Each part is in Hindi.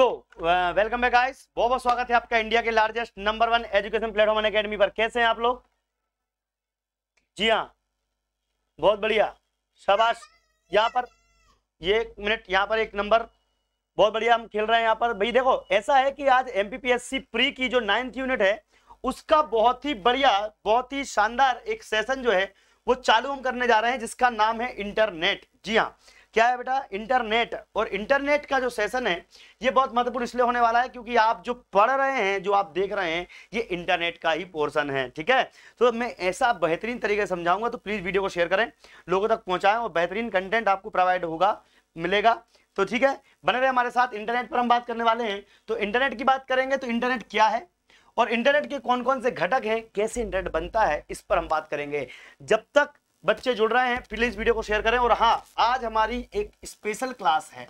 तो वेलकम बैक गाइस बहुत बहुत स्वागत है आपका इंडिया के largest number one education platform academy पर कैसे हैं आप लोग जी हाँ बहुत बढ़िया शाबाश यहाँ पर ये एक मिनट यहाँ पर एक नंबर बहुत बढ़िया हम खेल रहे हैं यहाँ पर भाई देखो ऐसा है कि आज एम प्री की जो नाइन्थ यूनिट है उसका बहुत ही बढ़िया बहुत ही शानदार एक सेशन जो है वो चालू हम करने जा रहे हैं जिसका नाम है इंटरनेट जी हाँ क्या है बेटा इंटरनेट और इंटरनेट का जो सेशन है ये बहुत महत्वपूर्ण इसलिए होने वाला है क्योंकि आप जो पढ़ रहे हैं जो आप देख रहे हैं ये इंटरनेट का ही पोर्सन है ठीक है तो मैं ऐसा बेहतरीन तरीके से समझाऊंगा तो प्लीज़ वीडियो को शेयर करें लोगों तक पहुँचाएं और बेहतरीन कंटेंट आपको प्रोवाइड होगा मिलेगा तो ठीक है बने रहे हमारे साथ इंटरनेट पर हम बात करने वाले हैं तो इंटरनेट की बात करेंगे तो इंटरनेट क्या है और इंटरनेट के कौन कौन से घटक हैं कैसे इंटरनेट बनता है इस पर हम बात करेंगे जब तक बच्चे जुड़ रहे हैं प्लीज वीडियो को शेयर करें और हाँ आज हमारी एक स्पेशल क्लास है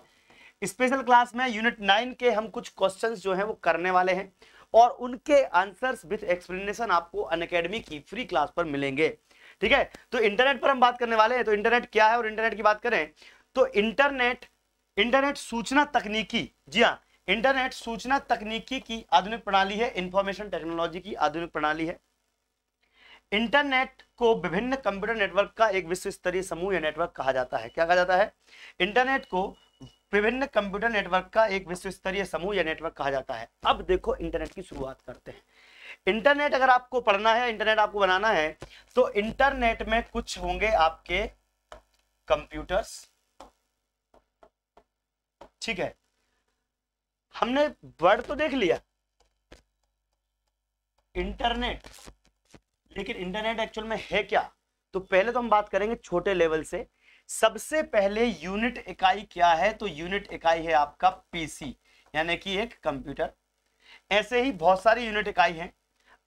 स्पेशल क्लास में यूनिट नाइन के हम कुछ क्वेश्चंस जो हैं वो करने वाले हैं और उनके आंसर्स विथ एक्सप्लेनेशन आपको अन की फ्री क्लास पर मिलेंगे ठीक है तो इंटरनेट पर हम बात करने वाले हैं तो इंटरनेट क्या है और इंटरनेट की बात करें तो इंटरनेट इंटरनेट सूचना तकनीकी जी हाँ इंटरनेट सूचना तकनीकी की आधुनिक प्रणाली है इंफॉर्मेशन टेक्नोलॉजी की आधुनिक प्रणाली है इंटरनेट को विभिन्न कंप्यूटर नेटवर्क का एक विश्व स्तरीय समूह या नेटवर्क कहा जाता है क्या कहा जाता है इंटरनेट को विभिन्न कंप्यूटर नेटवर्क का एक विश्व स्तरीय समूह या नेटवर्क कहा जाता है अब देखो इंटरनेट की शुरुआत करते हैं इंटरनेट अगर आपको पढ़ना है इंटरनेट आपको बनाना है तो इंटरनेट में कुछ होंगे आपके कंप्यूटर्स ठीक है हमने वर्ड तो देख लिया इंटरनेट लेकिन इंटरनेट एक्चुअल में है क्या तो पहले तो हम बात करेंगे छोटे लेवल से सबसे पहले यूनिट इकाई क्या है तो यूनिट इकाई है आपका पीसी यानी कि एक कंप्यूटर ऐसे ही बहुत सारी यूनिट इकाई हैं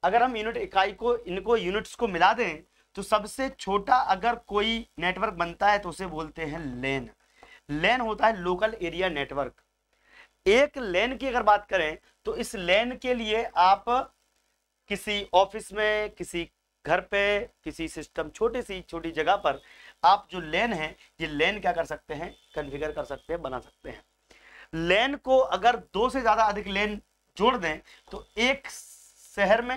अगर हम यूनिट इकाई को इनको यूनिट्स को मिला दें तो सबसे छोटा अगर कोई नेटवर्क बनता है तो उसे बोलते हैं लेन लेन होता है लोकल एरिया नेटवर्क एक लेन की अगर बात करें तो इस लेन के लिए आप किसी ऑफिस में किसी घर पे किसी सिस्टम छोटी सी छोटी जगह पर आप जो लेन है ये लेन क्या कर सकते हैं कन्फिगर कर सकते हैं बना सकते हैं लेन को अगर दो से ज़्यादा अधिक लेन जोड़ दें तो एक शहर में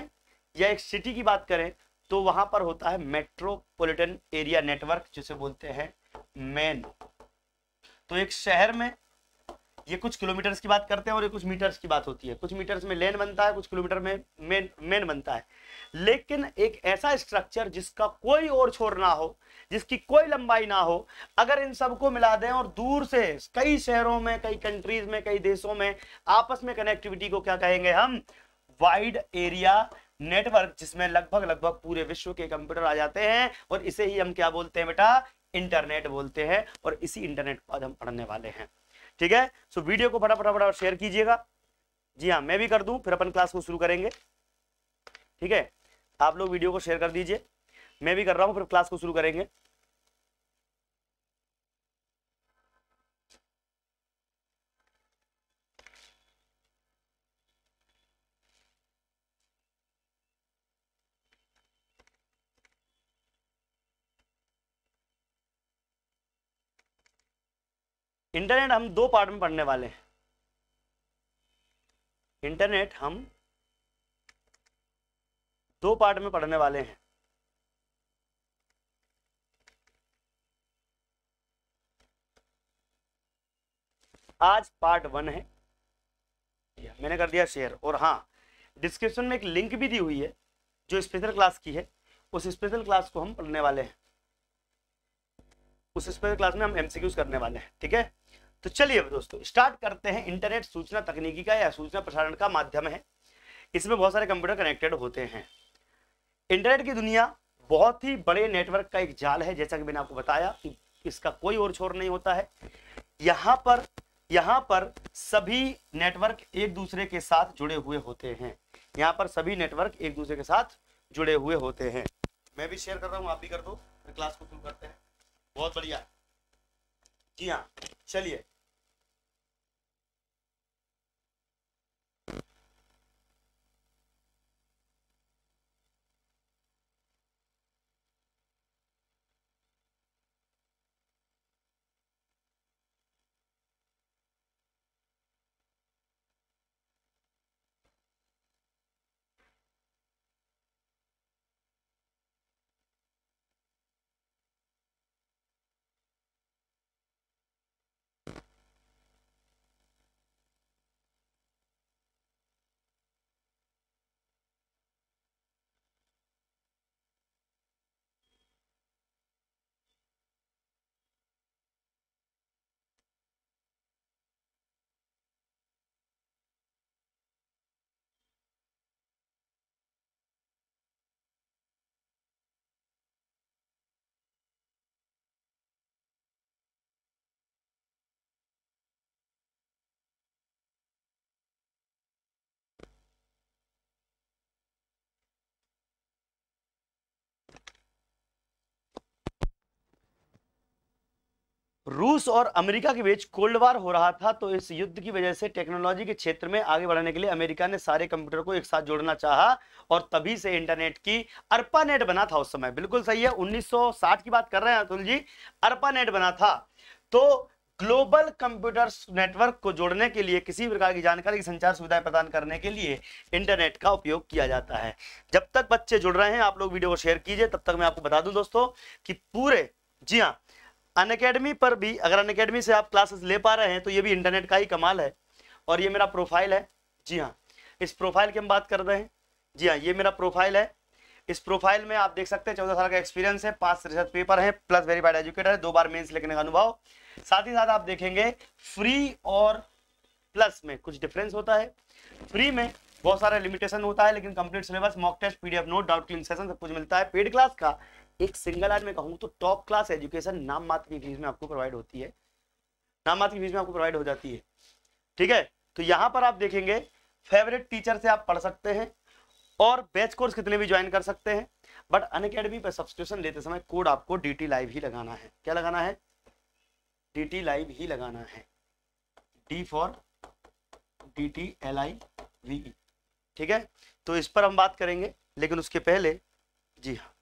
या एक सिटी की बात करें तो वहां पर होता है मेट्रोपॉलिटन एरिया नेटवर्क जिसे बोलते हैं मेन तो एक शहर में ये कुछ किलोमीटर्स की बात करते हैं और ये कुछ मीटर्स की बात होती है कुछ मीटर्स में लेन बनता है कुछ किलोमीटर में मेन मेन बनता है लेकिन एक ऐसा स्ट्रक्चर जिसका कोई और छोर ना हो जिसकी कोई लंबाई ना हो अगर इन सबको मिला दें और दूर से कई शहरों में कई कंट्रीज में कई देशों में आपस में कनेक्टिविटी को क्या कहेंगे हम वाइड एरिया नेटवर्क जिसमें लगभग लगभग पूरे विश्व के कंप्यूटर आ जाते हैं और इसे ही हम क्या बोलते हैं बेटा इंटरनेट बोलते हैं और इसी इंटरनेट पर आज हम पढ़ने वाले हैं ठीक है सो वीडियो को फटाफट फटाफट शेयर कीजिएगा जी हाँ मैं भी कर दूं फिर अपन क्लास को शुरू करेंगे ठीक है आप लोग वीडियो को शेयर कर दीजिए मैं भी कर रहा हूँ फिर क्लास को शुरू करेंगे इंटरनेट हम दो पार्ट में पढ़ने वाले हैं इंटरनेट हम दो पार्ट में पढ़ने वाले हैं आज पार्ट वन है मैंने कर दिया शेयर और हाँ डिस्क्रिप्शन में एक लिंक भी दी हुई है जो स्पेशल क्लास की है उस स्पेशल क्लास को हम पढ़ने वाले हैं उस स्पेशल क्लास में हम एमसीक्यूज करने वाले हैं ठीक है तो चलिए दोस्तों स्टार्ट करते हैं इंटरनेट सूचना तकनीकी का या सूचना प्रसारण का माध्यम है इसमें बहुत सारे कंप्यूटर कनेक्टेड होते हैं इंटरनेट की दुनिया बहुत ही बड़े नेटवर्क का एक जाल है जैसा कि मैंने आपको बताया कि इसका कोई और छोर नहीं होता है यहाँ पर यहाँ पर सभी नेटवर्क एक दूसरे के साथ जुड़े हुए होते हैं यहाँ पर सभी नेटवर्क एक दूसरे के साथ जुड़े हुए होते हैं मैं भी शेयर कर रहा हूँ आप भी कर दो क्लास को शुरू करते हैं बहुत बढ़िया जी हाँ चलिए रूस और अमेरिका के बीच कोल्ड वार हो रहा था तो इस युद्ध की वजह से टेक्नोलॉजी के क्षेत्र में आगे बढ़ाने के लिए अमेरिका ने सारे कंप्यूटर को एक साथ जोड़ना चाहा और तभी से इंटरनेट की अर्पा नेट बना था उस समय बिल्कुल सही है 1960 की बात कर रहे हैं अतुल जी अर्पा नेट बना था तो ग्लोबल कंप्यूटर नेटवर्क को जोड़ने के लिए किसी प्रकार की जानकारी की संचार सुविधाएं प्रदान करने के लिए इंटरनेट का उपयोग किया जाता है जब तक बच्चे जुड़ रहे हैं आप लोग वीडियो को शेयर कीजिए तब तक मैं आपको बता दूं दोस्तों कि पूरे जी हाँ अनकेडमी पर भी अगर अनकेडमी से आप क्लासेस ले पा रहे हैं तो ये भी इंटरनेट का ही कमाल है और ये मेरा प्रोफाइल है जी हाँ इस प्रोफाइल की हम बात कर रहे हैं जी हाँ ये मेरा प्रोफाइल है इस प्रोफाइल में आप देख सकते हैं चौदह साल का एक्सपीरियंस है पांच रिसर्च पेपर है प्लस वेरीफाइड एजुकेटर है दो बार मेन्स लिखने का अनुभव साथ ही साथ आप देखेंगे फ्री और प्लस में कुछ डिफरेंस होता है फ्री में बहुत सारे लिमिटेशन होता है लेकिन complete syllabus mock test PDF note doubt clearing session सब कुछ मिलता है पेड क्लास का एक सिंगल आर्ट में कहूँ तो टॉप क्लास एजुकेशन नाम मात्र की फीस में आपको प्रोवाइड होती है नाम मात्र की फीस में आपको प्रोवाइड हो जाती है ठीक है तो यहाँ पर आप देखेंगे फेवरेट टीचर से आप पढ़ सकते हैं और बैच कोर्स कितने भी ज्वाइन कर सकते हैं बट अन अकेडमी पर सब्सक्रिप्शन लेते समय कोड आपको डी टी लाइव ही लगाना है क्या लगाना है डी टी लाइव ही लगाना है D for D T L I V ठीक है तो इस पर हम बात करेंगे लेकिन उसके पहले जी हाँ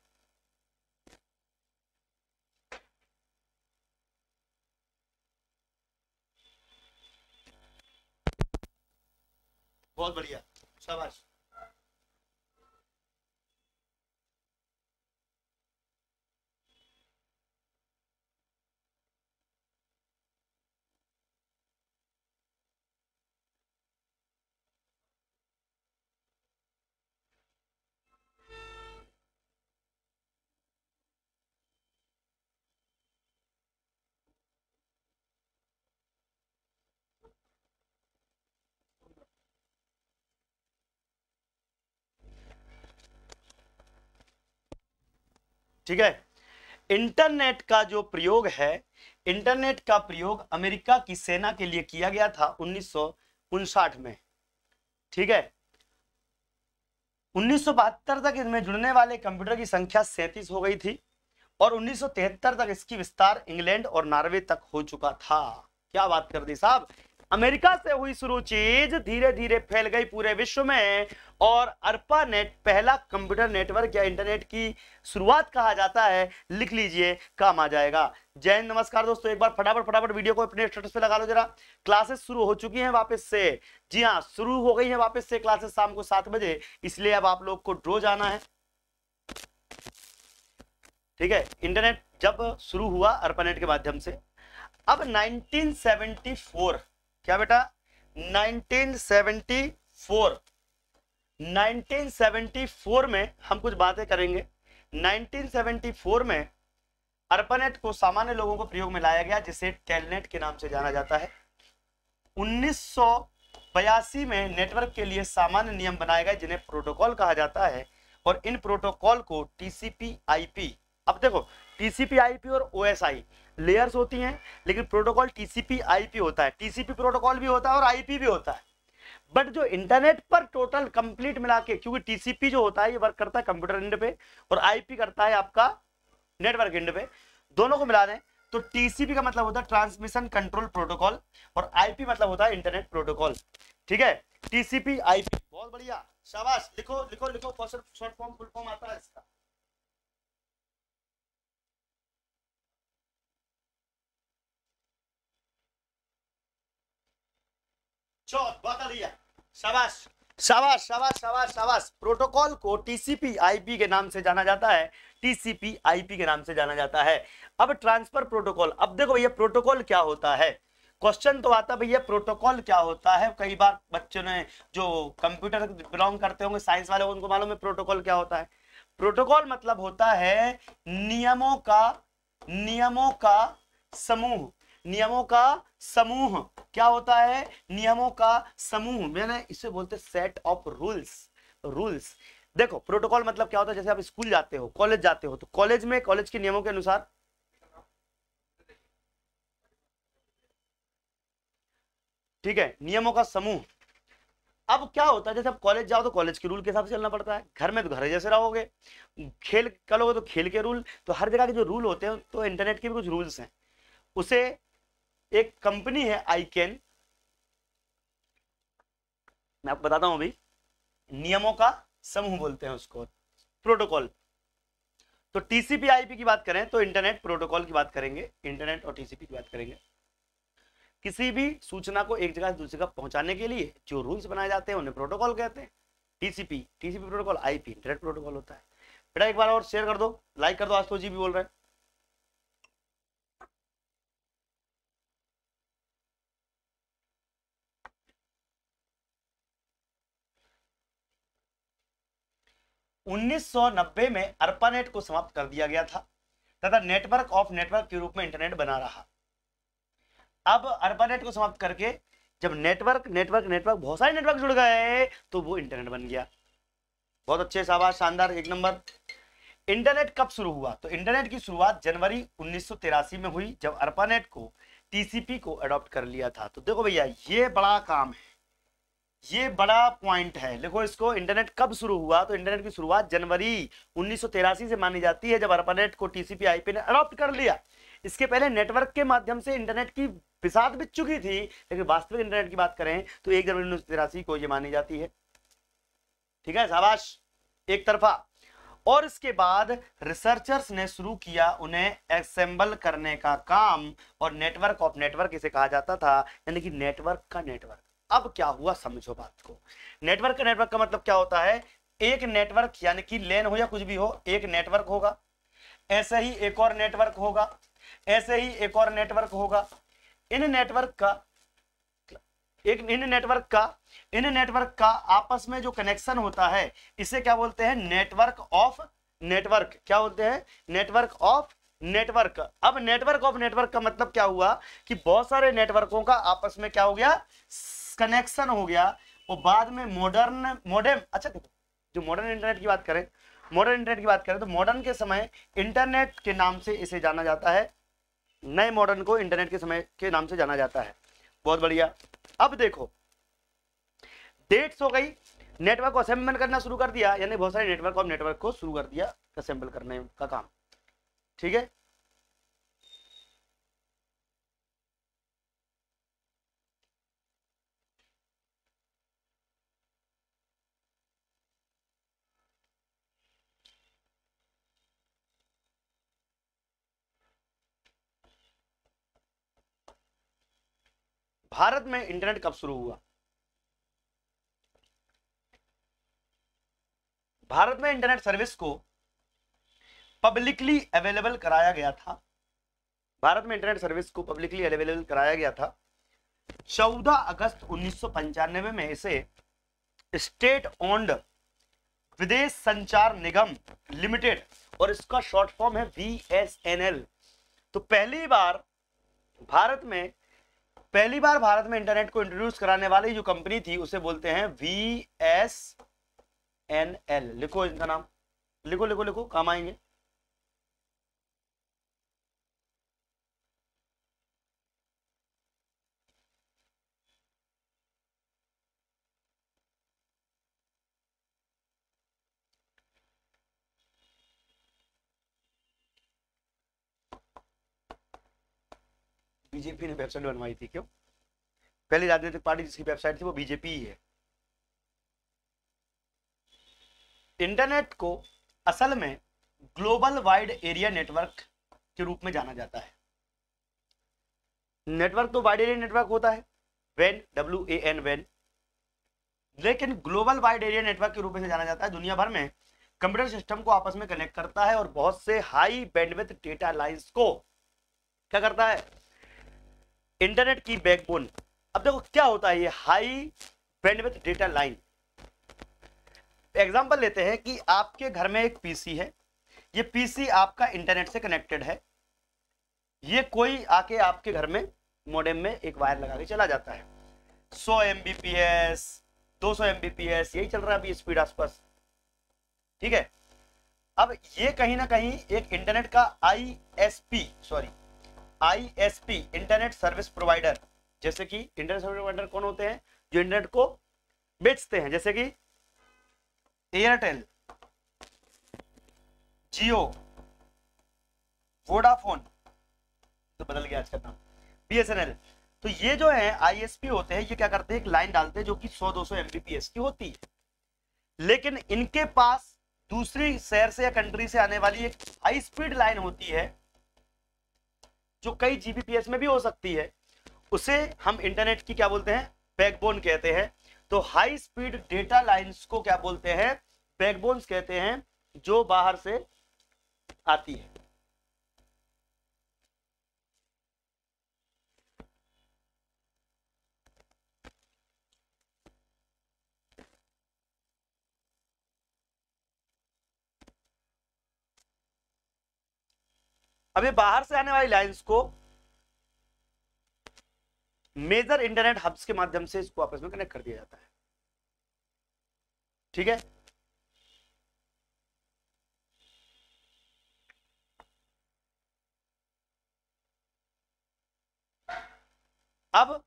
pode variar. Já vais. ठीक है इंटरनेट का जो प्रयोग है इंटरनेट का प्रयोग अमेरिका की सेना के लिए किया गया था उन्नीस में ठीक है उन्नीस तक इसमें जुड़ने वाले कंप्यूटर की संख्या सैंतीस हो गई थी और 1973 तक इसकी विस्तार इंग्लैंड और नॉर्वे तक हो चुका था क्या बात कर दी साहब अमेरिका से हुई शुरू चीज धीरे धीरे फैल गई पूरे विश्व में और अरपा नेट पहला कंप्यूटर नेटवर्क या इंटरनेट की शुरुआत कहा जाता है लिख लीजिए काम आ जाएगा जय नमस्कार दोस्तों एक बार फटाफट फटाफट वीडियो को अपने स्टेटस पे लगा लो जरा क्लासेस शुरू हो चुकी हैं वापस से जी हाँ शुरू हो गई है वापस से क्लासेस शाम को सात बजे इसलिए अब आप लोग को ड्रो जाना है ठीक है इंटरनेट जब शुरू हुआ अर्पानेट के माध्यम से अब नाइनटीन क्या बेटा 1974 1974 में हम कुछ बातें करेंगे 1974 में अर्पनेट को सामान्य लोगों को प्रयोग में लाया गया जिसे टेलनेट के नाम से जाना जाता है उन्नीस में नेटवर्क के लिए सामान्य नियम बनाए गए जिन्हें प्रोटोकॉल कहा जाता है और इन प्रोटोकॉल को टीसीपी आईपी अब देखो टीसीपी आईपी और ओएसआई लेयर्स होती हैं लेकिन प्रोटोकॉल टीसीपी आईपी होता है टीसीपी प्रोटोकॉल भी होता है और आईपी भी होता है बट जो इंटरनेट पर टोटल कंप्लीट मिला के क्योंकि टीसीपी जो होता है ये वर्क करता है कंप्यूटर इंड पे और आईपी करता है आपका नेटवर्क इंड पे दोनों को मिला दें तो टीसीपी का मतलब होता है ट्रांसमिशन कंट्रोल प्रोटोकॉल और आईपी मतलब होता है इंटरनेट प्रोटोकॉल ठीक है टीसीपी आईपी बहुत बढ़िया शाबाश लिखो लिखो लिखो शॉर्ट फॉर्म फुल फॉर्म आता है इसका शाबाश शाबाश शाबाश शाबाश प्रोटोकॉल को टीसीपी आईपी के नाम से जाना जाता है टीसीपी आईपी के नाम से जाना जाता है अब ट्रांसफर प्रोटोकॉल अब देखो भैया प्रोटोकॉल क्या होता है क्वेश्चन तो आता भैया प्रोटोकॉल क्या होता है कई बार बच्चों ने जो कंप्यूटर बिलोंग करते होंगे साइंस वाले उनको मालूम है प्रोटोकॉल क्या होता है प्रोटोकॉल मतलब होता है नियमों का नियमों का समूह नियमों का समूह क्या होता है नियमों का समूह मैंने इसे बोलते सेट ऑफ रूल्स रूल्स देखो प्रोटोकॉल मतलब क्या होता है जैसे आप स्कूल जाते हो कॉलेज जाते हो तो कॉलेज में कॉलेज के नियमों के अनुसार ठीक है नियमों का समूह अब क्या होता है जैसे आप कॉलेज जाओ तो कॉलेज के रूल के हिसाब से चलना पड़ता है घर में तो घर जैसे रहोगे खेल करोगे तो खेल के रूल तो हर जगह के जो रूल होते हैं तो इंटरनेट के भी कुछ रूल्स हैं उसे एक कंपनी है आई कैन मैं आपको बताता हूं अभी नियमों का समूह बोलते हैं उसको प्रोटोकॉल तो टीसीपी आईपी की बात करें तो इंटरनेट प्रोटोकॉल की बात करेंगे इंटरनेट और टीसीपी की बात करेंगे किसी भी सूचना को एक जगह से दूसरी जगह पहुंचाने के लिए जो रूल्स बनाए जाते हैं उन्हें प्रोटोकॉल कहते हैं TCP TCP protocol IP internet protocol होता है बेटा एक बार और शेयर कर दो लाइक कर दो आज तो जी भी बोल रहे हैं 1990 में अर्पानेट को समाप्त कर दिया गया था तथा नेटवर्क ऑफ नेटवर्क के रूप में इंटरनेट बना रहा अब अर्पानेट को समाप्त करके जब नेटवर्क नेटवर्क नेटवर्क बहुत सारे नेटवर्क जुड़ गए तो वो इंटरनेट बन गया बहुत अच्छे शाबाश शानदार एक नंबर इंटरनेट कब शुरू हुआ तो इंटरनेट की शुरुआत जनवरी उन्नीस में हुई जब अर्पानेट को टीसीपी को अडॉप्ट कर लिया था तो देखो भैया ये बड़ा काम है ये बड़ा पॉइंट है देखो इसको इंटरनेट कब शुरू हुआ तो इंटरनेट की शुरुआत जनवरी उन्नीस से मानी जाती है जब अरपानेट को टीसीपी आईपी ने अडॉप्ट कर लिया इसके पहले नेटवर्क के माध्यम से इंटरनेट की फिसाद बिच चुकी थी लेकिन वास्तविक इंटरनेट की बात करें तो एक जनवरी उन्नीस सौ को ये मानी जाती है ठीक है शाबाश एक तरफा और इसके बाद रिसर्चर्स ने शुरू किया उन्हें असेंबल करने का काम और नेटवर्क ऑफ नेटवर्क इसे कहा जाता था यानी कि नेटवर्क का नेटवर्क अब क्या हुआ समझो बात को नेटवर्क नेटवर्क का मतलब क्या होता है एक नेटवर्क यानी कि लेन हो या कुछ भी हो एक नेटवर्क होगा ऐसे ही एक और नेटवर्क होगा ऐसे ही एक और नेटवर्क होगा इन नेटवर्क का एक इन नेटवर्क का इन नेटवर्क का आपस में जो कनेक्शन होता है इसे क्या बोलते हैं नेटवर्क ऑफ नेटवर्क क्या बोलते हैं नेटवर्क ऑफ नेटवर्क अब नेटवर्क ऑफ नेटवर्क का मतलब क्या हुआ कि बहुत सारे नेटवर्कों का आपस में क्या हो गया कनेक्शन हो गया वो बाद में मॉडर्न मॉडर्न अच्छा देखो जो मॉडर्न इंटरनेट की बात करें मॉडर्न इंटरनेट की बात करें तो मॉडर्न के समय इंटरनेट के नाम से इसे जाना जाता है नए मॉडर्न को इंटरनेट के समय के नाम से जाना जाता है बहुत बढ़िया अब देखो डेट्स हो गई नेटवर्क को असेंबल करना शुरू कर दिया यानी बहुत सारे नेटवर्क और नेटवर्क को शुरू कर दिया असेंबल करने का काम ठीक है भारत में इंटरनेट कब शुरू हुआ भारत में इंटरनेट सर्विस को पब्लिकली अवेलेबल कराया गया था भारत में इंटरनेट सर्विस को पब्लिकली अवेलेबल कराया गया था 14 अगस्त उन्नीस में इसे स्टेट ओन्ड विदेश संचार निगम लिमिटेड और इसका शॉर्ट फॉर्म है वी तो पहली बार भारत में पहली बार भारत में इंटरनेट को इंट्रोड्यूस कराने वाली जो कंपनी थी उसे बोलते हैं वी एस एन एल लिखो इनका नाम लिखो लिखो लिखो काम आएंगे बीजेपी ने वेबसाइट बनवाई थी क्यों पहली राजनीतिक पार्टी जिसकी वेबसाइट थी वो बीजेपी ही है इंटरनेट को असल में ग्लोबल वाइड एरिया नेटवर्क के रूप में जाना जाता है नेटवर्क तो वाइड एरिया नेटवर्क होता है when W A N when लेकिन ग्लोबल वाइड एरिया नेटवर्क के रूप में जाना जाता है दुनिया भर में कंप्यूटर सिस्टम को आपस में कनेक्ट करता है और बहुत से हाई बैंडविथ डेटा लाइंस को क्या करता है इंटरनेट की बैकबोन अब देखो क्या होता है ये high bandwidth data line example लेते हैं कि आपके घर में एक पीसी है ये पीसी आपका इंटरनेट से कनेक्टेड है ये कोई आके आपके घर में मोडेम में एक वायर लगा के चला जाता है 100 एमबीपीएस 200 एमबीपीएस यही चल रहा है अभी स्पीड आसपास ठीक है अब ये कहीं ना कहीं एक इंटरनेट का P sorry ISP internet service provider जैसे कि इंटरनेट सर्विस प्रोवाइडर कौन होते हैं जो इंटरनेट को बेचते हैं जैसे कि एयरटेल जियो वोडाफोन तो बदल गया आज का नाम बीएसएनएल तो ये जो है आईएसपी होते हैं ये क्या करते हैं एक लाइन डालते हैं जो कि 100-200 एमबीपीएस की होती है लेकिन इनके पास दूसरी शहर से या कंट्री से आने वाली एक हाई स्पीड लाइन होती है जो कई जीबीपीएस में भी हो सकती है उसे हम इंटरनेट की क्या बोलते हैं बैकबोन कहते हैं तो हाई स्पीड डेटा लाइंस को क्या बोलते हैं बैकबोन्स कहते हैं जो बाहर से आती है अब ये बाहर से आने वाली लाइंस को मेजर इंटरनेट हब्स के माध्यम से इसको आपस में कनेक्ट कर दिया जाता है ठीक है अब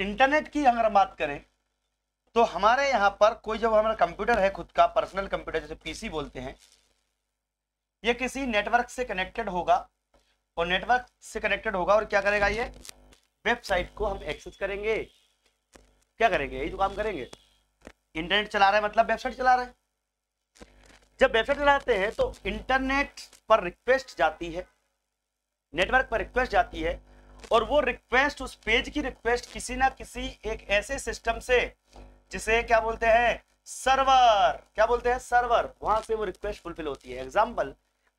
इंटरनेट की अगर हम बात करें तो हमारे यहां पर कोई जब हमारा कंप्यूटर है खुद का पर्सनल कंप्यूटर जैसे पीसी बोलते हैं ये किसी नेटवर्क से कनेक्टेड होगा और नेटवर्क से कनेक्टेड होगा और क्या करेगा ये वेबसाइट को हम एक्सेस करेंगे क्या करेंगे यही जो तो काम करेंगे इंटरनेट चला रहे मतलब वेबसाइट चला रहे जब वेबसाइट चलाते हैं तो इंटरनेट पर रिक्वेस्ट जाती है नेटवर्क पर रिक्वेस्ट जाती है और वो रिक्वेस्ट उस पेज की रिक्वेस्ट किसी ना किसी एक ऐसे सिस्टम से जिसे क्या बोलते हैं सर्वर क्या बोलते हैं सर्वर वहां से वो रिक्वेस्ट फुलफिल होती है एग्जाम्पल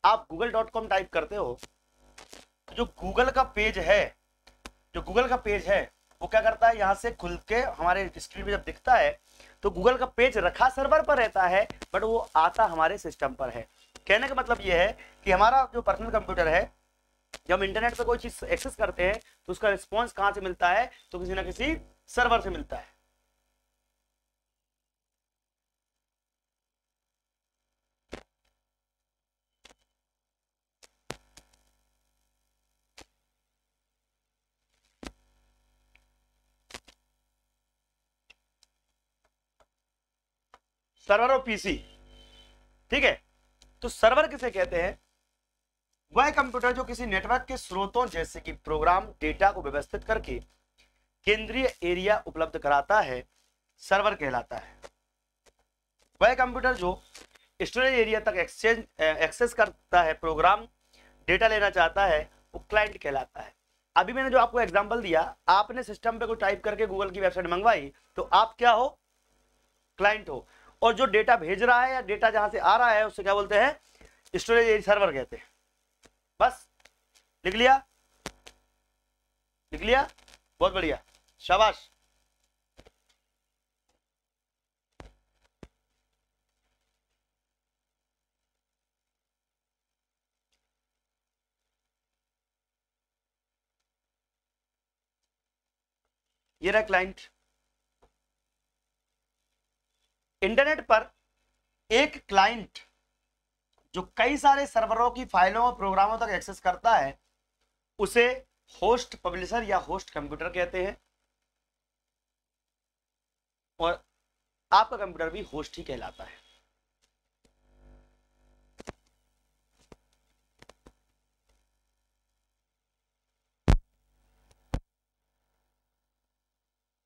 आप गूगल डॉट कॉम टाइप करते हो तो जो गूगल का पेज है जो गूगल का पेज है वो क्या करता है यहाँ से खुल के हमारे स्क्रीन पे जब दिखता है तो गूगल का पेज रखा सर्वर पर रहता है बट वो आता हमारे सिस्टम पर है कहने का मतलब ये है कि हमारा जो पर्सनल कंप्यूटर है जब हम इंटरनेट पर कोई चीज़ एक्सेस करते हैं तो उसका रिस्पॉन्स कहाँ से मिलता है तो किसी ना किसी सर्वर से मिलता है सर्वर और पीसी ठीक है तो सर्वर किसे कहते हैं वह कंप्यूटर जो किसी नेटवर्क के स्रोतों जैसे कि प्रोग्राम डेटा को व्यवस्थित करके केंद्रीय एरिया उपलब्ध कराता है सर्वर कहलाता है वह कंप्यूटर जो स्टोरेज एरिया तक एक्सचेंज एक्सेस करता है प्रोग्राम डेटा लेना चाहता है वो क्लाइंट कहलाता है अभी मैंने जो आपको एग्जांपल दिया आपने सिस्टम पे कोई टाइप करके गूगल की वेबसाइट मंगवाई तो आप क्या हो क्लाइंट हो और जो डेटा भेज रहा है या डेटा जहां से आ रहा है उसे क्या बोलते हैं स्टोरेज सर्वर कहते हैं बस लिख लिया लिख लिया बहुत बढ़िया शाबाश ये रहा क्लाइंट इंटरनेट पर एक क्लाइंट जो कई सारे सर्वरों की फाइलों और प्रोग्रामों तक एक्सेस करता है उसे होस्ट पब्लिशर या होस्ट कंप्यूटर कहते हैं और आपका कंप्यूटर भी होस्ट ही कहलाता है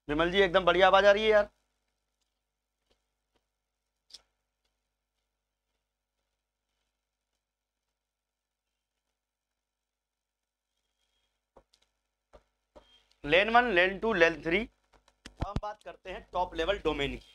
विमल जी एकदम बढ़िया आवाज आ रही है यार lane one lane two lane three हम बात करते हैं टॉप लेवल डोमेन की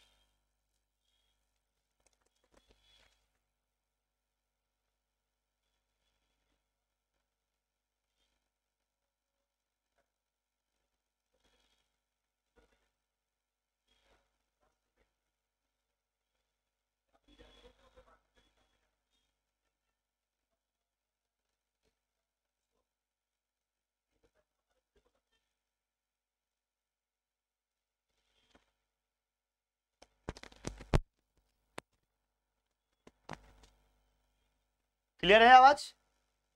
क्लियर है आवाज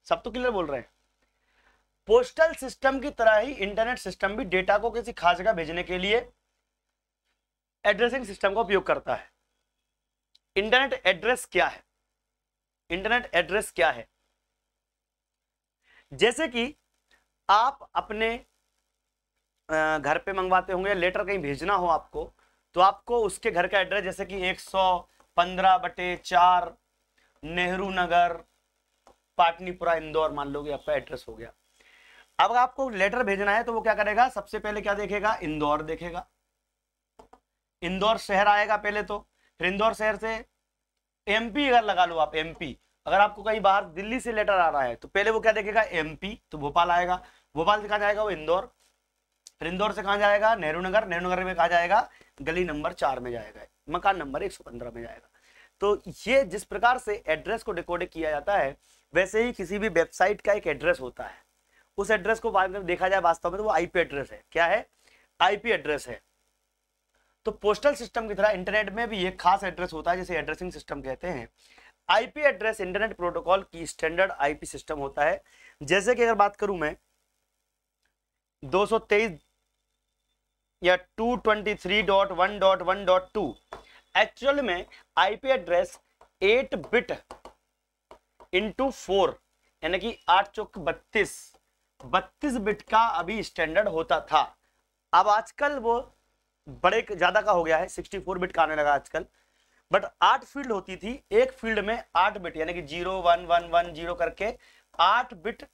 सब तो क्लियर बोल रहे हैं पोस्टल सिस्टम की तरह ही इंटरनेट सिस्टम भी डेटा को किसी खास जगह भेजने के लिए एड्रेसिंग सिस्टम का उपयोग करता है इंटरनेट एड्रेस क्या है इंटरनेट एड्रेस क्या है जैसे कि आप अपने घर पे मंगवाते होंगे लेटर कहीं भेजना हो आपको तो आपको उसके घर का एड्रेस जैसे कि 115 बटे चार नेहरू नगर पाटनीपुरा इंदौर मान लो कि आपका एड्रेस हो गया अब आपको लेटर भेजना है तो वो क्या करेगा सबसे पहले क्या देखेगा इंदौर देखेगा इंदौर शहर आएगा पहले तो फिर इंदौर शहर से एमपी अगर लगा लो आप एमपी अगर आपको कहीं बाहर दिल्ली से लेटर आ रहा है तो पहले वो क्या देखेगा एमपी तो भोपाल आएगा भोपाल से कहा जाएगा वो इंदौर फिर इंदौर से कहा जाएगा नेहरू नगर नेहरू नगर में कहा जाएगा गली नंबर चार में जाएगा मकान नंबर एक में जाएगा तो ये जिस प्रकार से एड्रेस को डिकोड किया जाता है वैसे ही किसी भी वेबसाइट का एक एड्रेस होता है उस एड्रेस को बाद में देखा जाए वास्तव में तो वो आईपी एड्रेस है क्या है आईपी एड्रेस है तो पोस्टल सिस्टम की तरह इंटरनेट में भी एक खास एड्रेस होता है जिसे एड्रेसिंग सिस्टम कहते हैं आईपी एड्रेस इंटरनेट प्रोटोकॉल की स्टैंडर्ड आईपी सिस्टम होता है जैसे कि अगर बात करूं मैं दो या टू एक्चुअल में IP address eight bit into four यानी कि आठ चौक बत्तीस बत्तीस बिट का अभी स्टैंडर्ड होता था अब आजकल वो बड़े ज्यादा का हो गया है सिक्सटी फोर बिट का आने लगा आजकल बट आठ फील्ड होती थी एक फील्ड में आठ बिट यानी कि zero one one one zero करके आठ बिट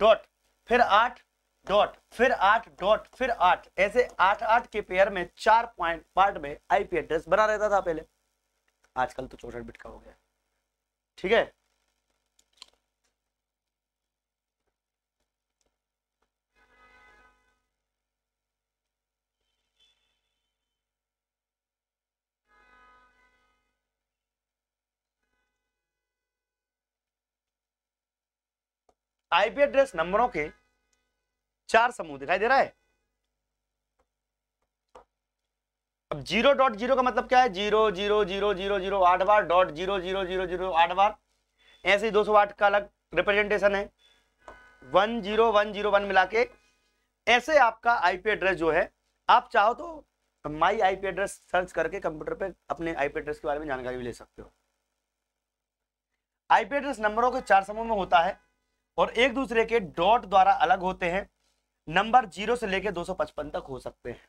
डॉट फिर आठ डॉट फिर आठ डॉट फिर आठ ऐसे आठ आठ के पेयर में चार पॉइंट पार्ट में आईपी एड्रेस बना रहता था पहले आजकल तो चौसठ बिट का हो गया ठीक है आईपी एड्रेस नंबरों के चार समूह दिखाई दे रहा है अब जीरो डॉट जीरो का मतलब क्या है zero zero zero zero zero आठ बार dot zero zero zero zero आठ बार ऐसे ही दो सौ आठ का अलग रिप्रेजेंटेशन है one zero one zero one मिला के ऐसे आपका आईपी एड्रेस जो है आप चाहो तो माई आईपी एड्रेस सर्च करके कंप्यूटर पे अपने आईपी एड्रेस के बारे में जानकारी भी ले सकते हो आईपी एड्रेस नंबरों के चार समूह में होता है और एक दूसरे के डॉट द्वारा अलग होते हैं नंबर जीरो से लेकर 255 तक हो सकते हैं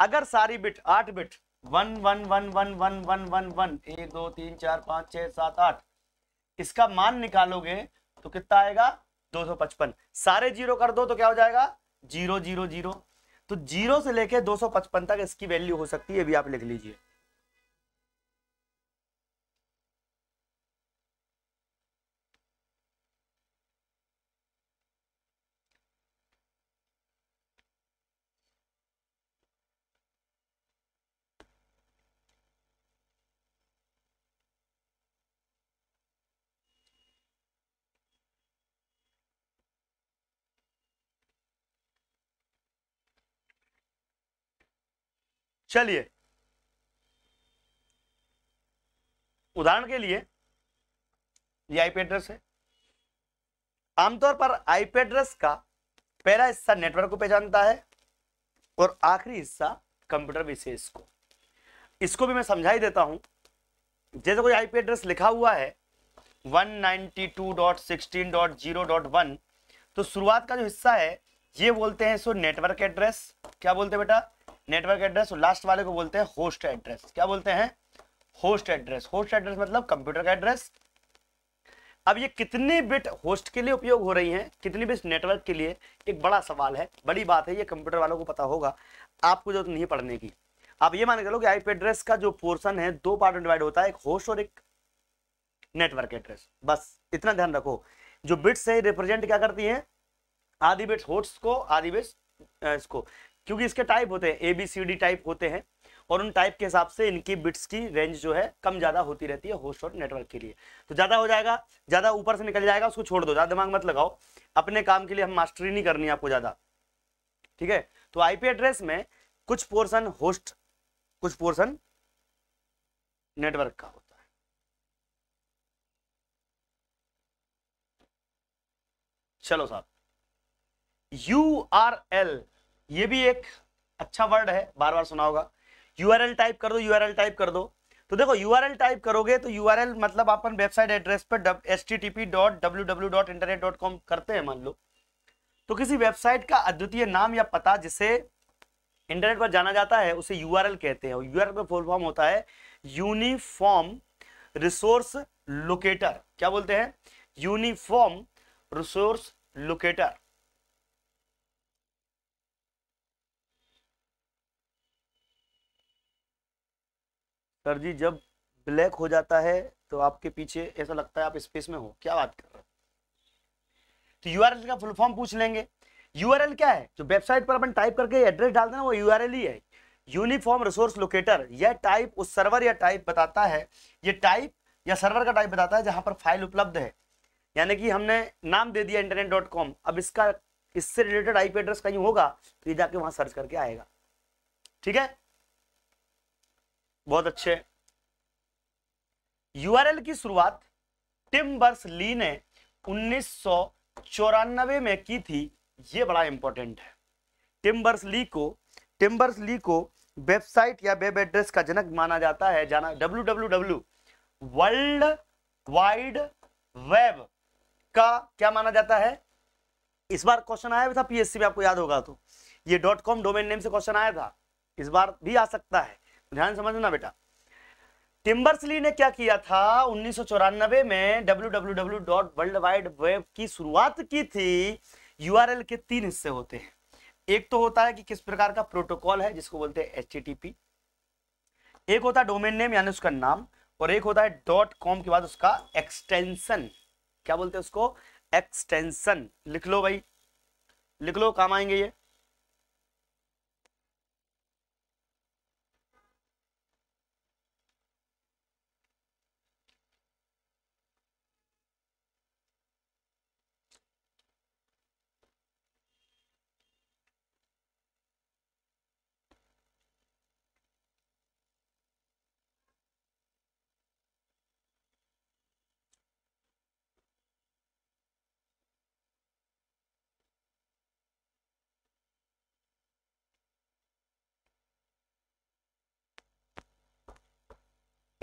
अगर सारी बिट आठ bit one one one one one one one one एक दो तीन चार पांच छह सात आठ इसका मान निकालोगे तो कितना आएगा 255 सारे जीरो कर दो तो क्या हो जाएगा जीरो जीरो जीरो तो जीरो से लेके 255 तक इसकी वैल्यू हो सकती है भी आप लिख लीजिए चलिए उदाहरण के लिए ये आईपी एड्रेस है आमतौर पर आईपी एड्रेस का पहला हिस्सा नेटवर्क को पहचानता है और आखिरी हिस्सा कंप्यूटर विशेष को इसको भी मैं समझाई देता हूं जैसे कोई आईपी एड्रेस लिखा हुआ है 192.16.0.1 तो शुरुआत का जो हिस्सा है ये बोलते हैं सो नेटवर्क एड्रेस क्या बोलते हैं बेटा नेटवर्क एड्रेस लास्ट वाले को बोलते हैं होस्ट एड्रेस क्या बोलते हैं होस्ट एड्रेस होस्ट एड्रेस मतलब कंप्यूटर का एड्रेस अब ये कितनी बिट होस्ट के लिए उपयोग हो रही है कितनी बिट नेटवर्क के लिए एक बड़ा सवाल है बड़ी बात है ये कंप्यूटर वालों को पता होगा आपको जरूरत नहीं पढ़ने की आप ये मान के लो कि आईपी एड्रेस का जो पोर्शन है दो पार्ट में डिवाइड होता है एक होस्ट और एक नेटवर्क एड्रेस बस इतना ध्यान रखो जो बिट्स है रिप्रेजेंट क्या करती है आधी बिट्स होस्ट को आधी बिट्स इसको क्योंकि इसके टाइप होते हैं A B C D type होते हैं और उन टाइप के हिसाब से इनकी बिट्स की रेंज जो है कम ज़्यादा होती रहती है होस्ट और नेटवर्क के लिए तो ज़्यादा हो जाएगा ज़्यादा ऊपर से निकल जाएगा उसको छोड़ दो ज़्यादा दिमाग मत लगाओ अपने काम के लिए हम मास्टरी नहीं करनी आपको ज़्यादा ठीक है तो आईपी एड्रेस में कुछ पोर्सन होस्ट कुछ पोर्सन नेटवर्क का होता है चलो साहब यू आर एल ये भी एक अच्छा वर्ड है बार बार सुना होगा यू टाइप कर दो यूआरएल टाइप कर दो तो देखो एल टाइप करोगे तो यू मतलब अपन वेबसाइट एड्रेस पर S T T P dot W W dot internet dot com करते हैं मान लो तो किसी वेबसाइट का अद्वितीय नाम या पता जिसे इंटरनेट पर जाना जाता है उसे एल कहते हैं यू एल का फुल फॉर्म होता है यूनिफॉर्म रिसोर्स लोकेटर क्या बोलते हैं यूनिफॉर्म रिसोर्स लोकेटर सर जी जब ब्लैक हो जाता है तो आपके पीछे ऐसा लगता है आप स्पेस में हो क्या बात कर रहे हो तो यूआरएल का फुल फॉर्म पूछ लेंगे यूआरएल क्या है जो वेबसाइट पर अपन टाइप करके एड्रेस डाल देना वो यूआरएल ही है यूनिफॉर्म रिसोर्स लोकेटर यह टाइप उस सर्वर या टाइप बताता है ये टाइप या सर्वर का टाइप बताता है जहां पर फाइल उपलब्ध है यानी कि हमने नाम दे दिया इंटरनेट डॉट कॉम अब इसका इससे रिलेटेड आईपी एड्रेस कहीं होगा तो ये जाके वहां सर्च करके आएगा ठीक है बहुत अच्छे यूआरएल की शुरुआत टिम बर्स ली ने उन्नीस में की थी ये बड़ा इंपॉर्टेंट है टिम्बर्स ली को टिम्बर्स ली को वेबसाइट या वेब एड्रेस का जनक माना जाता है जाना W W W world wide web का क्या माना जाता है इस बार क्वेश्चन आया था पीएससी में आपको याद होगा तो ये डॉट कॉम डोमेन नेम से क्वेश्चन आया था इस बार भी आ सकता है ध्यान समझना बेटा टिम्बर्सली ने क्या किया था उन्नीस में W dot world wide web की शुरुआत की थी यू के तीन हिस्से होते हैं एक तो होता है कि किस प्रकार का प्रोटोकॉल है जिसको बोलते हैं एच एक होता है डोमेन नेम यानी उसका नाम और एक होता है डॉट कॉम के बाद उसका एक्सटेंशन क्या बोलते हैं उसको एक्सटेंशन लिख लो भाई लिख लो काम आएंगे ये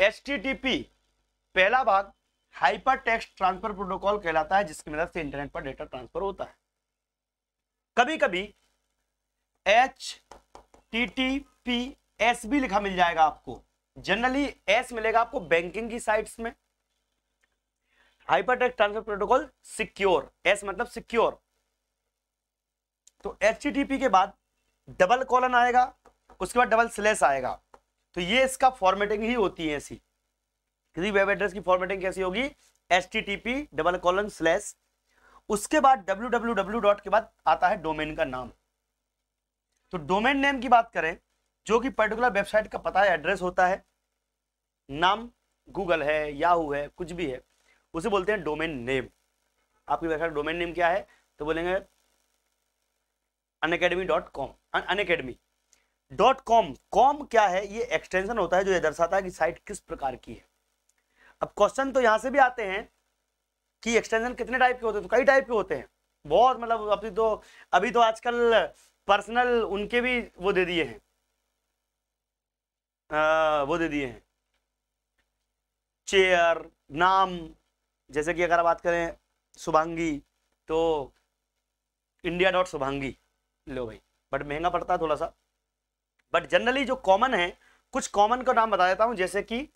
एच पहला भाग हाइपर टेक्स्ट ट्रांसफर प्रोटोकॉल कहलाता है जिसकी मदद से इंटरनेट पर डेटा ट्रांसफर होता है कभी कभी H T T P S भी लिखा मिल जाएगा आपको जनरली एस मिलेगा आपको बैंकिंग की साइट्स में hyper text transfer protocol secure S मतलब सिक्योर तो एच के बाद डबल कॉलन आएगा उसके बाद डबल स्लेस आएगा तो ये इसका फॉर्मेटिंग ही होती है ऐसी किसी वेब एड्रेस की फॉर्मेटिंग कैसी होगी S T T P double colon slash उसके बाद डब्ल्यू डब्ल्यू डब्ल्यू डॉट के बाद आता है डोमेन का नाम तो डोमेन नेम की बात करें जो कि पर्टिकुलर वेबसाइट का पता है एड्रेस होता है नाम गूगल है याहू है कुछ भी है उसे बोलते हैं डोमेन नेम आपकी वेबसाइट डोमेन नेम क्या है तो बोलेंगे Unacademy dot com Unacademy dot com com क्या है ये एक्सटेंशन होता है जो ये दर्शाता है कि साइट किस प्रकार की है अब क्वेश्चन तो यहाँ से भी आते हैं कि एक्सटेंशन कितने टाइप के होते हैं तो कई टाइप के होते हैं बहुत मतलब अभी तो अभी तो आजकल पर्सनल उनके भी वो दे दिए हैं वो दे दिए हैं चेयर नाम जैसे कि अगर बात करें शुभांगी तो इंडिया डॉट शुभांगी लो भाई बट महंगा पड़ता है थोड़ा सा बट जनरली जो कॉमन है कुछ कॉमन का नाम बता देता हूं जैसे कि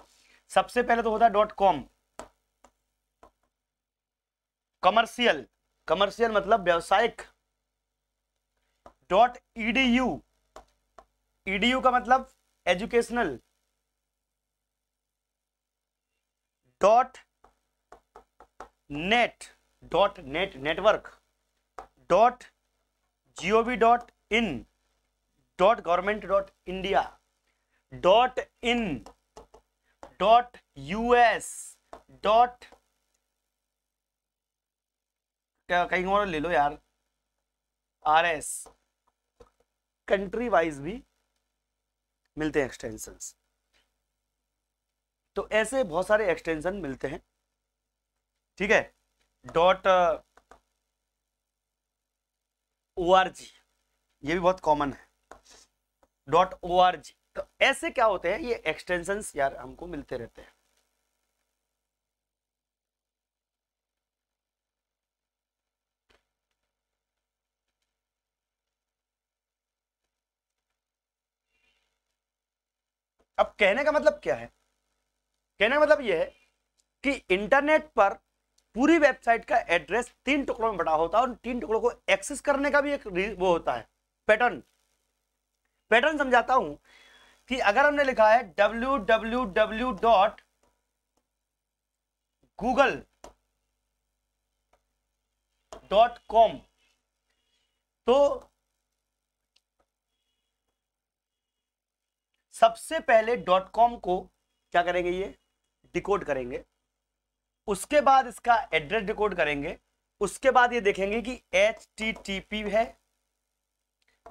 सबसे पहले तो होता है डॉट कॉम कमर्शियल कमर्शियल मतलब व्यावसायिक डॉट ईडीयू ईडीयू का मतलब educational dot net dot net network dot GOV dot in dot government dot India dot in dot US dot कहीं और ले लो यार आर एस कंट्री वाइज भी मिलते हैं एक्सटेंशन तो ऐसे बहुत सारे एक्सटेंशन मिलते हैं ठीक है डॉट ओ आर जी ये भी बहुत कॉमन है डॉट ओ आर जी तो ऐसे क्या होते हैं ये एक्सटेंशन यार हमको मिलते रहते हैं अब कहने का मतलब क्या है कहने का मतलब यह है कि इंटरनेट पर पूरी वेबसाइट का एड्रेस तीन टुकड़ों में बड़ा होता है और तीन टुकड़ों को एक्सेस करने का भी एक वो होता है पैटर्न पैटर्न समझाता हूं कि अगर हमने लिखा है W W W dot Google dot com तो सबसे पहले डॉट कॉम को क्या करेंगे ये डिकोड करेंगे उसके बाद इसका एड्रेस डिकोड करेंगे उसके बाद ये देखेंगे कि एच है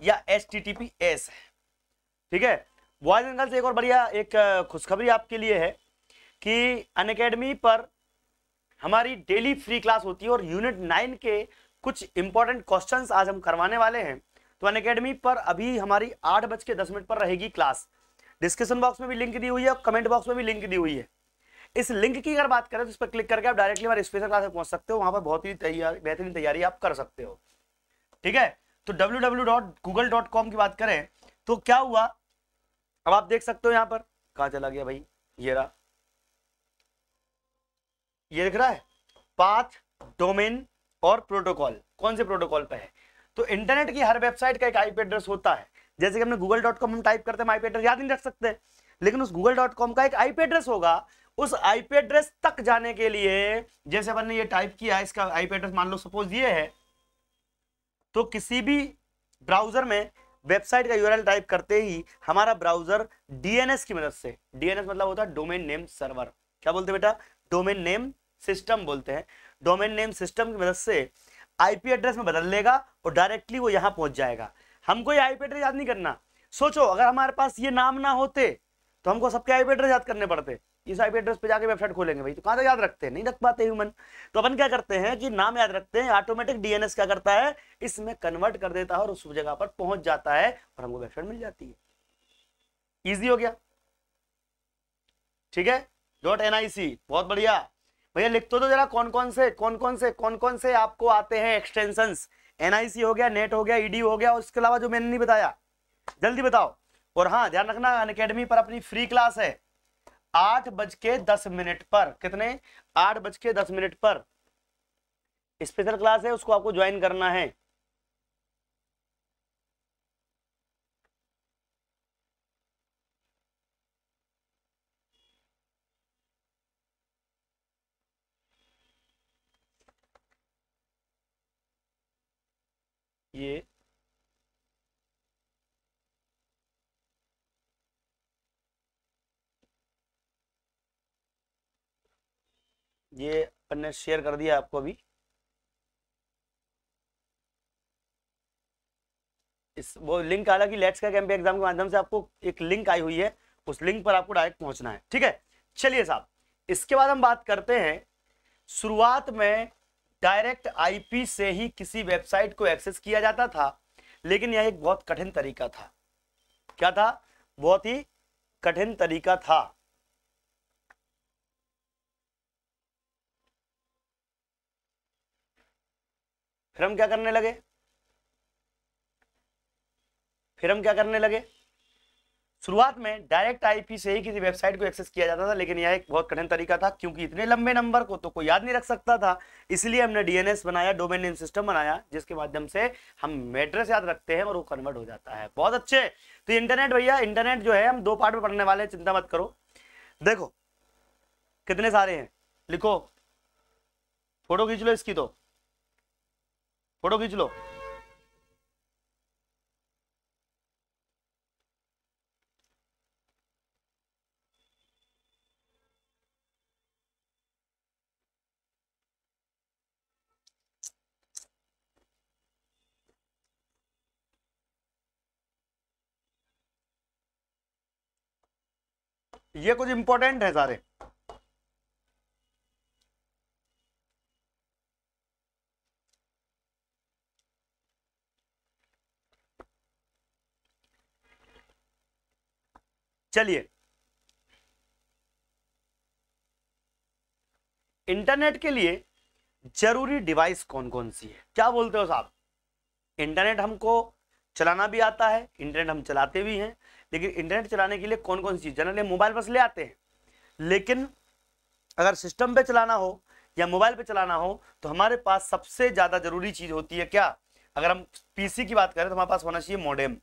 या पी एस है ठीक है बॉयज एंड गर्ल्स एक और बढ़िया एक खुशखबरी आपके लिए है कि अन अकेडमी पर हमारी डेली फ्री क्लास होती है और यूनिट नाइन के कुछ इंपॉर्टेंट क्वेश्चंस आज हम करवाने वाले हैं तो अन अकेडमी पर अभी हमारी आठ बज के दस मिनट पर रहेगी क्लास डिस्क्रिप्शन बॉक्स में भी लिंक दी हुई है और कमेंट बॉक्स में भी लिंक दी हुई है इस लिंक की अगर बात करें तो इस पर क्लिक करके आप डायरेक्टली हमारे स्पेशल क्लास में पहुंच सकते हो वहां पर बहुत ही तैयारी बेहतरीन तैयारी आप कर सकते हो ठीक है तो www.google.com की बात करें तो क्या हुआ अब आप देख सकते हो यहाँ पर कहा चला गया भाई ये रहा ये दिख रहा है पाथ डोमेन और प्रोटोकॉल कौन से प्रोटोकॉल पे है तो इंटरनेट की हर वेबसाइट का एक आईपी एड्रेस होता है जैसे कि हमने गूगल डॉट कॉम हम टाइप करते हैं आईपी एड्रेस याद नहीं रख सकते लेकिन उस गूगल डॉट कॉम का एक आईपी एड्रेस होगा उस आईपी एड्रेस तक जाने के लिए जैसे अपन ने ये टाइप किया इसका आईपी एड्रेस मान लो सपोज ये है तो किसी भी ब्राउज़र में वेबसाइट का यूआरएल टाइप करते ही हमारा ब्राउज़र डीएनएस की मदद से डीएनएस मतलब होता है डोमेन नेम सर्वर क्या बोलते हैं बेटा डोमेन नेम सिस्टम बोलते हैं डोमेन नेम सिस्टम की मदद से आईपी एड्रेस में बदल लेगा और डायरेक्टली वो यहां पहुंच जाएगा हमको ये आईपी एड्रेस याद नहीं करना सोचो अगर हमारे पास ये नाम ना होते तो हमको सबके आईपी एड्रेस याद करने पड़ते इस आईपी एड्रेस पे जाके वेबसाइट खोलेंगे भाई तो कहां से याद रखते हैं नहीं रख पाते ह्यूमन तो अपन क्या करते हैं कि नाम याद रखते हैं ऑटोमेटिक डीएनएस क्या करता है इसमें कन्वर्ट कर देता है और उस जगह पर पहुंच जाता है और हमको वेबसाइट मिल जाती है इजी हो गया ठीक है डॉट एन बहुत बढ़िया भैया लिख तो जरा कौन कौन से कौन कौन से कौन कौन से आपको आते हैं एक्सटेंशन एनआईसी हो गया नेट हो गया ईडी e हो गया उसके अलावा जो मैंने नहीं बताया जल्दी बताओ और हाँ ध्यान रखना अन पर अपनी फ्री क्लास है आठ बज के दस मिनट पर कितने आठ बज के दस मिनट पर स्पेशल क्लास है उसको आपको ज्वाइन करना है ये ये अपन ने शेयर कर दिया आपको अभी इस वो लिंक कि लेट्स का कैंप एग्जाम के माध्यम से आपको एक लिंक आई हुई है उस लिंक पर आपको डायरेक्ट पहुंचना है ठीक है चलिए साहब इसके बाद हम बात करते हैं शुरुआत में डायरेक्ट आईपी से ही किसी वेबसाइट को एक्सेस किया जाता था लेकिन यह एक बहुत कठिन तरीका था क्या था बहुत ही कठिन तरीका था फिर हम क्या करने लगे फिर हम क्या करने लगे शुरुआत में डायरेक्ट आईपी से ही किसी वेबसाइट को एक्सेस किया जाता था लेकिन यह एक बहुत कठिन तरीका था क्योंकि इतने लंबे नंबर को तो कोई याद नहीं रख सकता था इसलिए हमने डीएनएस बनाया डोमेन नेम सिस्टम बनाया जिसके माध्यम से हम एड्रेस याद रखते हैं और वो कन्वर्ट हो जाता है बहुत अच्छे तो इंटरनेट भैया इंटरनेट जो है हम दो पार्ट में पढ़ने वाले हैं चिंता मत करो देखो कितने सारे हैं लिखो फोटो खींच लो इसकी तो फोटो खींच लो ये कुछ इंपॉर्टेंट है सारे चलिए इंटरनेट के लिए जरूरी डिवाइस कौन कौन सी है क्या बोलते हो साहब इंटरनेट हमको चलाना भी आता है इंटरनेट हम चलाते भी हैं लेकिन इंटरनेट चलाने के लिए कौन कौन सी जनरली मोबाइल बस ले आते हैं लेकिन अगर सिस्टम पे चलाना हो या मोबाइल पे चलाना हो तो हमारे पास सबसे ज़्यादा ज़रूरी चीज़ होती है क्या अगर हम पीसी की बात करें तो हमारे पास होना चाहिए मॉडेम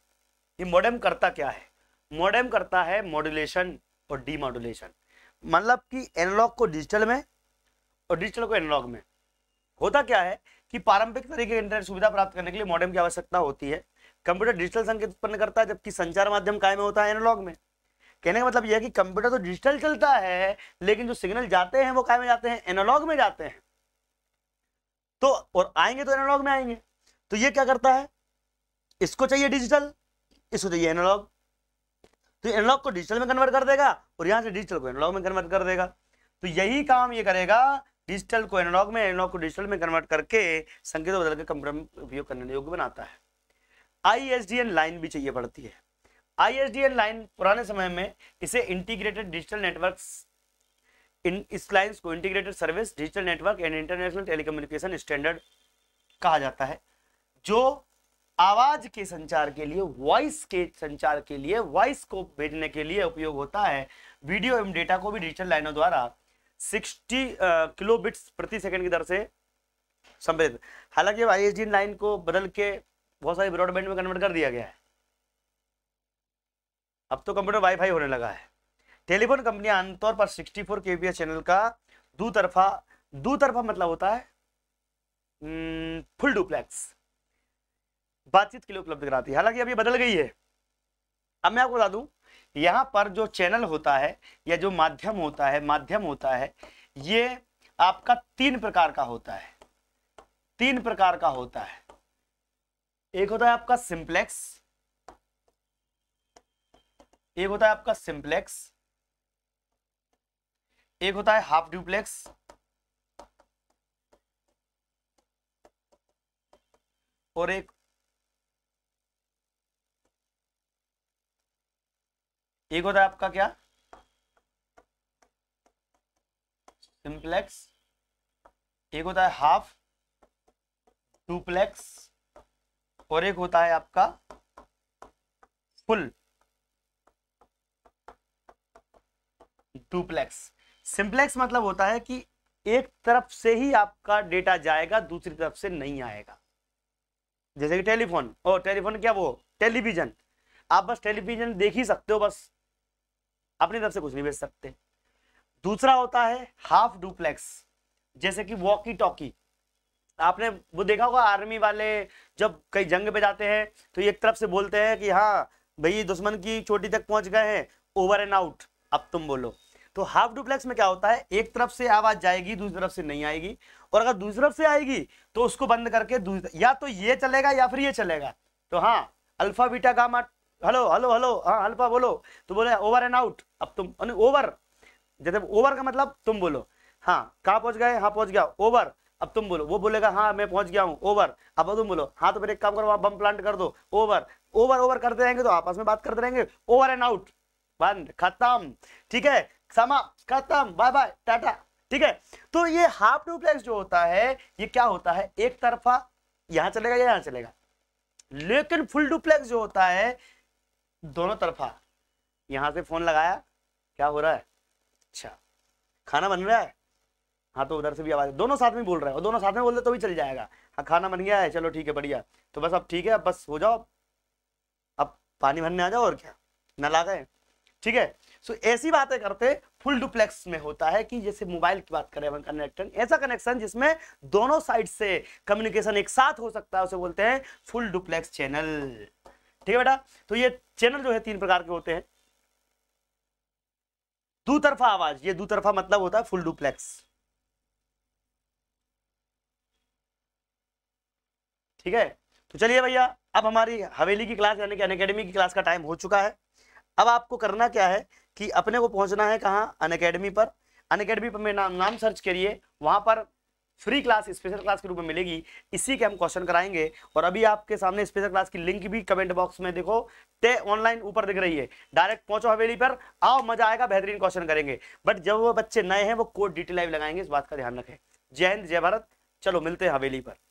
ये मॉडेम करता क्या है मॉडेम करता है मॉड्यूलेशन और डीमॉड्यूलेशन मतलब कि एनालॉग को डिजिटल में और डिजिटल को एनालॉग में होता क्या है कि पारंपरिक तरीके की इंटरनेट सुविधा प्राप्त करने के लिए मॉडेम की आवश्यकता होती है कंप्यूटर डिजिटल संकेत उत्पन्न करता है जबकि संचार माध्यम काय में होता है एनालॉग में कहने का मतलब यह है कि कंप्यूटर तो डिजिटल चलता है लेकिन जो सिग्नल जाते हैं वो कायम जाते हैं एनालॉग में जाते हैं तो और आएंगे तो एनालॉग में आएंगे तो ये क्या करता है इसको चाहिए डिजिटल इसको चाहिए एनालॉग तो एनलॉग को डिजिटल में कन्वर्ट कर देगा और यहाँ से डिजिटल को एनलॉग में कन्वर्ट कर देगा तो यही काम ये करेगा डिजिटल को एनलॉग में एनलॉग को डिजिटल में कन्वर्ट करके संकेत बदल के कंप्यूटर में उपयोग करने योग्य बनाता है आई लाइन भी चाहिए पड़ती है आई लाइन पुराने समय में इसे इंटीग्रेटेड डिजिटल नेटवर्क इन इस लाइन्स को integrated service digital network and international telecommunication standard कहा जाता है जो आवाज के संचार के लिए वॉइस के संचार के लिए वॉइस को भेजने के लिए उपयोग होता है वीडियो एवं डेटा को भी डिजिटल लाइनों द्वारा 60 किलोबिट्स प्रति सेकंड की दर से संप्रेषित हालांकि आई एस लाइन को बदल के बहुत सारी ब्रॉडबैंड में कन्वर्ट कर दिया गया है अब तो कंप्यूटर वाईफाई होने लगा है टेलीफोन कंपनियां आमतौर पर सिक्सटी फोर चैनल का दो तरफा दो तरफा मतलब होता है फुल डुप्लेक्स बातचीत के लिए उपलब्ध कराती है हालांकि अभी बदल गई है अब मैं आपको बता दूं यहाँ पर जो चैनल होता है या जो माध्यम होता है माध्यम होता है ये आपका तीन प्रकार का होता है तीन प्रकार का होता है एक होता है आपका सिंप्लेक्स एक होता है आपका सिंप्लेक्स एक होता है हाफ ड्यूप्लेक्स और एक एक होता है आपका क्या सिंप्लेक्स एक होता है हाफ टूप्लेक्स और एक होता है आपका फुल डुप्लेक्स सिंप्लेक्स मतलब होता है कि एक तरफ से ही आपका डेटा जाएगा दूसरी तरफ से नहीं आएगा जैसे कि टेलीफोन और टेलीफोन क्या वो टेलीविजन आप बस टेलीविजन देख ही सकते हो बस अपनी तरफ से कुछ नहीं बेच सकते दूसरा होता है हाफ डुप्लेक्स जैसे कि वॉकी टॉकी आपने वो देखा होगा आर्मी वाले जब कई जंग पे जाते हैं तो एक तरफ से बोलते हैं कि हाँ भाई दुश्मन की चोटी तक पहुंच गए हैं ओवर एंड आउट अब तुम बोलो तो हाफ डुप्लेक्स में क्या होता है एक तरफ से आवाज जाएगी दूसरी तरफ से नहीं आएगी और अगर दूसरी तरफ से आएगी तो उसको बंद करके या तो ये चलेगा या फिर ये चलेगा तो हाँ alpha beta gamma hello hello hello हाँ अल्पा बोलो तो बोले ओवर एंड आउट अब तुम ओवर जैसे ओवर का मतलब तुम बोलो हाँ कहाँ पहुंच गए हाँ पहुंच गया ओवर अब तुम बोलो वो बोलेगा हाँ मैं पहुंच गया हूँ ओवर अब तुम बोलो हाँ तो फिर एक काम करो आप बम प्लांट कर दो ओवर ओवर ओवर करते रहेंगे तो आपस में बात करते रहेंगे ओवर एंड आउट बंद खत्म ठीक है समा खत्म बाय बाय टाटा ठीक है तो ये हाफ डुप्लेक्स जो होता है ये क्या होता है एक तरफा यहां चलेगा या यहां चलेगा लेकिन फुल डुप्लेक्स जो होता है दोनों तरफा यहाँ से फोन लगाया क्या हो रहा है अच्छा खाना बन रहा है हाँ तो उधर से भी आवाज़ दोनों साथ में बोल रहे हैं और दोनों साथ में बोल रहे तो भी चल जाएगा हाँ खाना बन गया है चलो ठीक है बढ़िया तो बस अब ठीक है अब बस हो जाओ अब पानी भरने आ जाओ और क्या नला गए ठीक है सो ऐसी बातें करते फुल डुप्लेक्स में होता है कि जैसे मोबाइल की बात करें कनेक्शन ऐसा कनेक्शन जिसमें दोनों साइड से कम्युनिकेशन एक साथ हो सकता है उसे बोलते हैं फुल डुप्लेक्स चैनल ठीक है बेटा तो ये चैनल जो है तीन प्रकार के होते हैं दूतरफा आवाज ये दूतरफा मतलब होता है फुल डुप्लेक्स ठीक है तो चलिए भैया अब हमारी हवेली की क्लास यानी कि अनकेडमी की क्लास का टाइम हो चुका है अब आपको करना क्या है कि अपने को पहुंचना है कहाँ अनकेडमी पर अनकेडमी पर मेरा नाम सर्च करिए वहां पर फ्री क्लास स्पेशल क्लास के रूप में मिलेगी इसी के हम क्वेश्चन कराएंगे और अभी आपके सामने स्पेशल क्लास की लिंक भी कमेंट बॉक्स में देखो ते ऑनलाइन ऊपर दिख रही है डायरेक्ट पहुंचो हवेली पर आओ मजा आएगा बेहतरीन क्वेश्चन करेंगे बट जब वो बच्चे नए हैं वो कोड डिटेल लगाएंगे इस बात का ध्यान रखें जय हिंद जय भारत चलो मिलते हैं हवेली पर